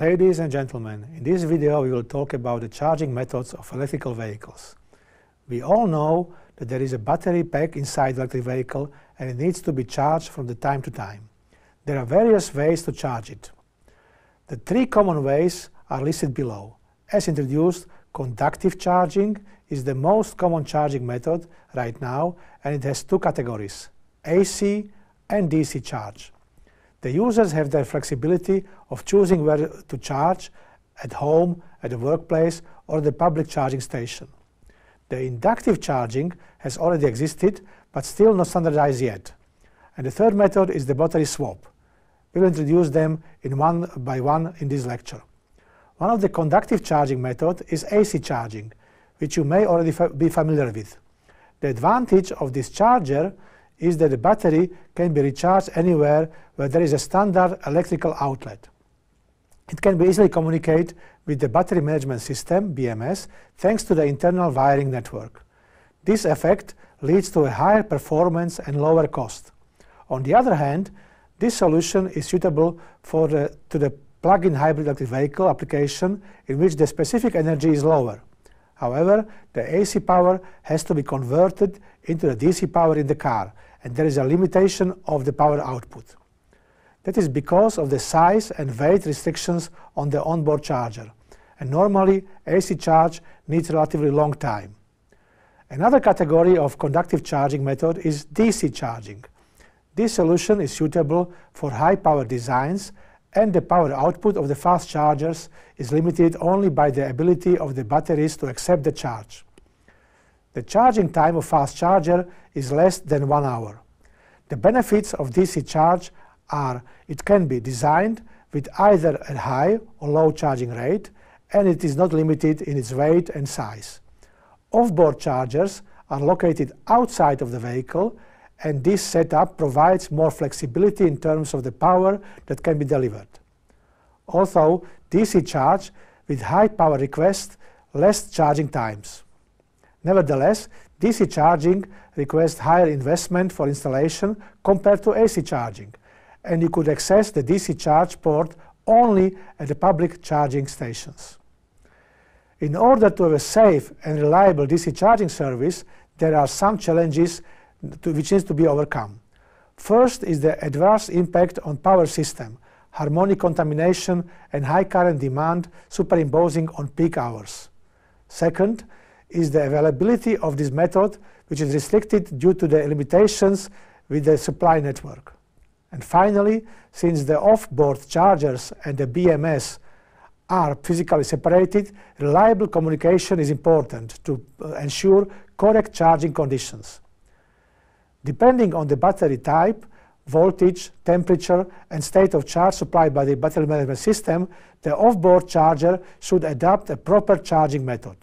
Ladies and gentlemen, in this video we will talk about the charging methods of electrical vehicles. We all know that there is a battery pack inside the electric vehicle and it needs to be charged from the time to time. There are various ways to charge it. The three common ways are listed below. As introduced, conductive charging is the most common charging method right now and it has two categories, AC and DC charge. The users have the flexibility of choosing where to charge, at home, at the workplace, or the public charging station. The inductive charging has already existed, but still not standardized yet. And the third method is the battery swap. We'll introduce them in one by one in this lecture. One of the conductive charging methods is AC charging, which you may already fa be familiar with. The advantage of this charger is that the battery can be recharged anywhere where there is a standard electrical outlet. It can be easily communicated with the battery management system, BMS, thanks to the internal wiring network. This effect leads to a higher performance and lower cost. On the other hand, this solution is suitable for the, to the plug-in hybrid electric vehicle application in which the specific energy is lower. However, the AC power has to be converted into the DC power in the car, and there is a limitation of the power output. That is because of the size and weight restrictions on the onboard charger, and normally AC charge needs relatively long time. Another category of conductive charging method is DC charging. This solution is suitable for high power designs and the power output of the fast chargers is limited only by the ability of the batteries to accept the charge. The charging time of fast charger is less than one hour. The benefits of DC charge are it can be designed with either a high or low charging rate, and it is not limited in its weight and size. Off-board chargers are located outside of the vehicle, and this setup provides more flexibility in terms of the power that can be delivered. Also, DC charge with high power request, less charging times. Nevertheless, DC charging requests higher investment for installation compared to AC charging, and you could access the DC charge port only at the public charging stations. In order to have a safe and reliable DC charging service, there are some challenges to, which needs to be overcome. First is the adverse impact on power system, harmonic contamination and high current demand superimposing on peak hours. Second, is the availability of this method, which is restricted due to the limitations with the supply network. And finally, since the off-board chargers and the BMS are physically separated, reliable communication is important to uh, ensure correct charging conditions. Depending on the battery type, voltage, temperature, and state of charge supplied by the battery management system, the off-board charger should adapt a proper charging method.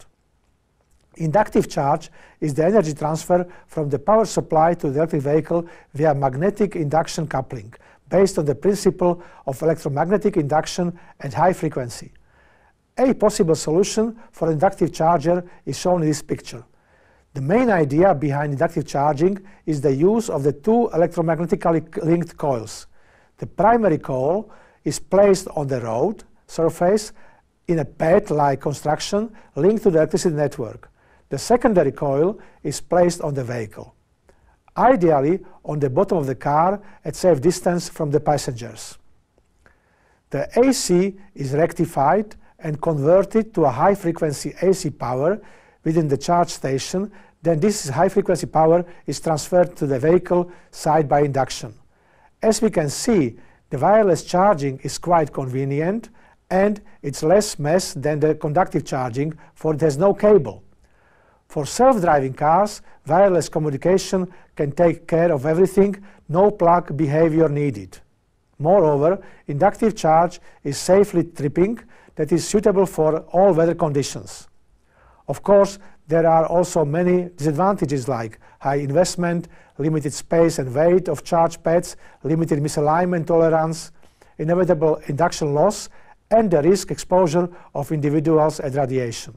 Inductive charge is the energy transfer from the power supply to the electric vehicle via magnetic induction coupling, based on the principle of electromagnetic induction at high frequency. A possible solution for inductive charger is shown in this picture. The main idea behind inductive charging is the use of the two electromagnetically linked coils. The primary coil is placed on the road surface in a pad-like construction linked to the electricity network. The secondary coil is placed on the vehicle, ideally on the bottom of the car at safe distance from the passengers. The AC is rectified and converted to a high-frequency AC power within the charge station, then this high-frequency power is transferred to the vehicle side by induction. As we can see, the wireless charging is quite convenient and it's less mess than the conductive charging for it has no cable. For self-driving cars, wireless communication can take care of everything, no plug behavior needed. Moreover, inductive charge is safely tripping that is suitable for all weather conditions. Of course, there are also many disadvantages like high investment, limited space and weight of charge pads, limited misalignment tolerance, inevitable induction loss, and the risk exposure of individuals at radiation.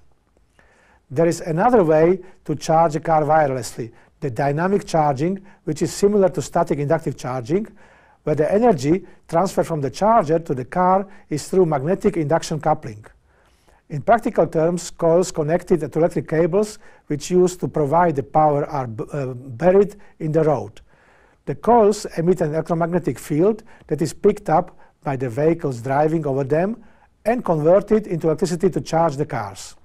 There is another way to charge a car wirelessly, the dynamic charging, which is similar to static inductive charging, where the energy transferred from the charger to the car is through magnetic induction coupling. In practical terms, coils connected to electric cables, which used to provide the power, are uh, buried in the road. The coils emit an electromagnetic field that is picked up by the vehicles driving over them and converted into electricity to charge the cars.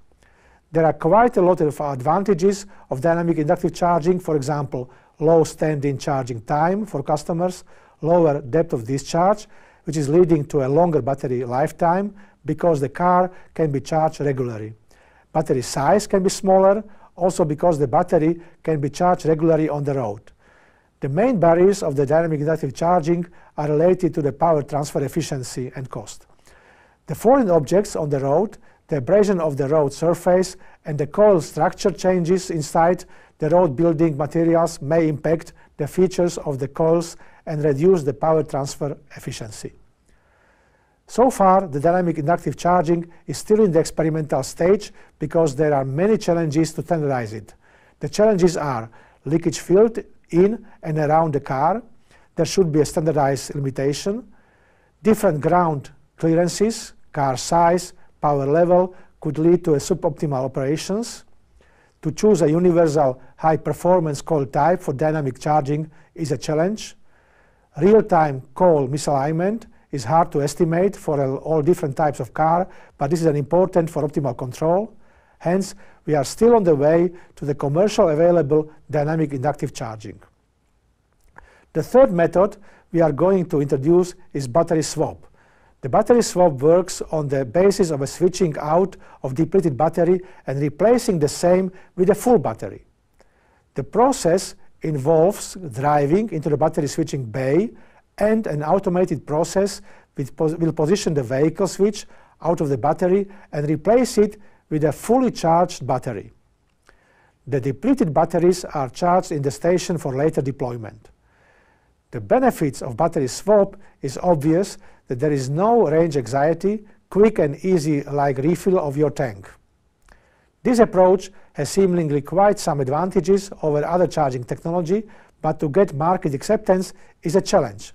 There are quite a lot of advantages of dynamic inductive charging, for example, low standing charging time for customers, lower depth of discharge, which is leading to a longer battery lifetime because the car can be charged regularly. Battery size can be smaller, also because the battery can be charged regularly on the road. The main barriers of the dynamic inductive charging are related to the power transfer efficiency and cost. The foreign objects on the road the abrasion of the road surface and the coil structure changes inside the road building materials may impact the features of the coils and reduce the power transfer efficiency. So far, the dynamic inductive charging is still in the experimental stage because there are many challenges to standardize it. The challenges are leakage field in and around the car, there should be a standardized limitation, different ground clearances, car size, power level could lead to a suboptimal operations. To choose a universal high-performance coil type for dynamic charging is a challenge. Real-time coil misalignment is hard to estimate for all different types of car, but this is an important for optimal control. Hence, we are still on the way to the commercial available dynamic inductive charging. The third method we are going to introduce is battery swap, the battery swap works on the basis of a switching out of depleted battery and replacing the same with a full battery. The process involves driving into the battery switching bay and an automated process which pos will position the vehicle switch out of the battery and replace it with a fully charged battery. The depleted batteries are charged in the station for later deployment. The benefits of battery swap is obvious that there is no range anxiety, quick and easy like refill of your tank. This approach has seemingly quite some advantages over other charging technology, but to get market acceptance is a challenge.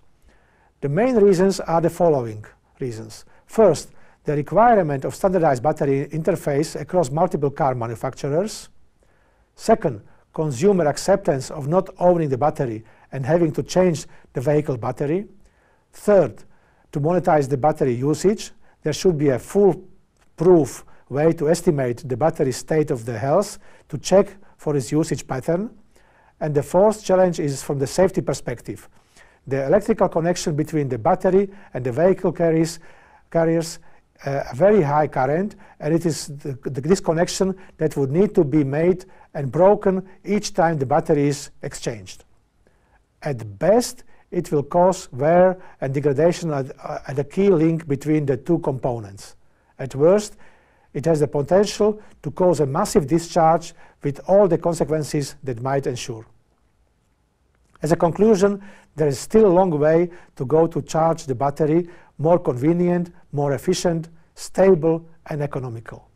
The main reasons are the following reasons. First, the requirement of standardized battery interface across multiple car manufacturers. Second, consumer acceptance of not owning the battery and having to change the vehicle battery. Third, to monetize the battery usage, there should be a foolproof way to estimate the battery state of the health to check for its usage pattern. And the fourth challenge is from the safety perspective. The electrical connection between the battery and the vehicle carries, carriers uh, a very high current, and it is the, the, this connection that would need to be made and broken each time the battery is exchanged. At best, it will cause wear and degradation at, uh, at key link between the two components. At worst, it has the potential to cause a massive discharge with all the consequences that might ensue. As a conclusion, there is still a long way to go to charge the battery more convenient, more efficient, stable and economical.